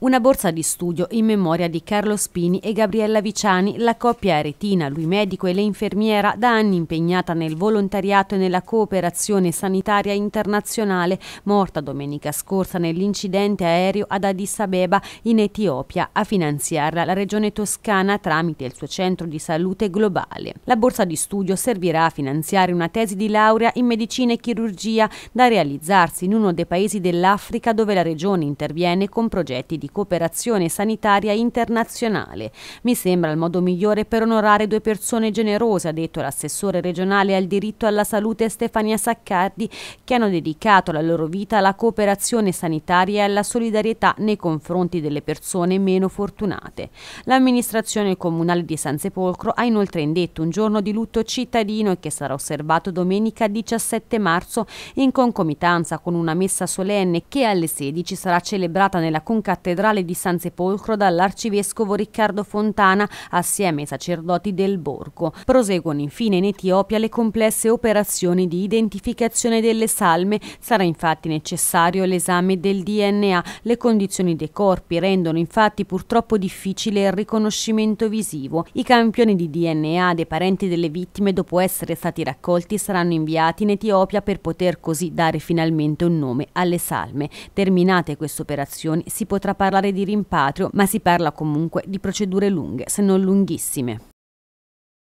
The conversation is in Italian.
una borsa di studio in memoria di Carlo Spini e Gabriella Viciani, la coppia aretina, lui medico e lei infermiera, da anni impegnata nel volontariato e nella cooperazione sanitaria internazionale, morta domenica scorsa nell'incidente aereo ad Addis Abeba in Etiopia, a finanziarla la regione toscana tramite il suo centro di salute globale. La borsa di studio servirà a finanziare una tesi di laurea in medicina e chirurgia da realizzarsi in uno dei paesi dell'Africa dove la regione interviene con progetti di cooperazione sanitaria internazionale. Mi sembra il modo migliore per onorare due persone generose, ha detto l'assessore regionale al diritto alla salute Stefania Saccardi, che hanno dedicato la loro vita alla cooperazione sanitaria e alla solidarietà nei confronti delle persone meno fortunate. L'amministrazione comunale di San Sepolcro ha inoltre indetto un giorno di lutto cittadino che sarà osservato domenica 17 marzo in concomitanza con una messa solenne che alle 16 sarà celebrata nella concattedrale cattedrale di San Sepolcro dall'arcivescovo Riccardo Fontana assieme ai sacerdoti del borgo. Proseguono infine in Etiopia le complesse operazioni di identificazione delle salme. Sarà infatti necessario l'esame del DNA. Le condizioni dei corpi rendono infatti purtroppo difficile il riconoscimento visivo. I campioni di DNA dei parenti delle vittime dopo essere stati raccolti saranno inviati in Etiopia per poter così dare finalmente un nome alle salme. Terminate queste operazioni si potrà parlare parlare di rimpatrio, ma si parla comunque di procedure lunghe, se non lunghissime.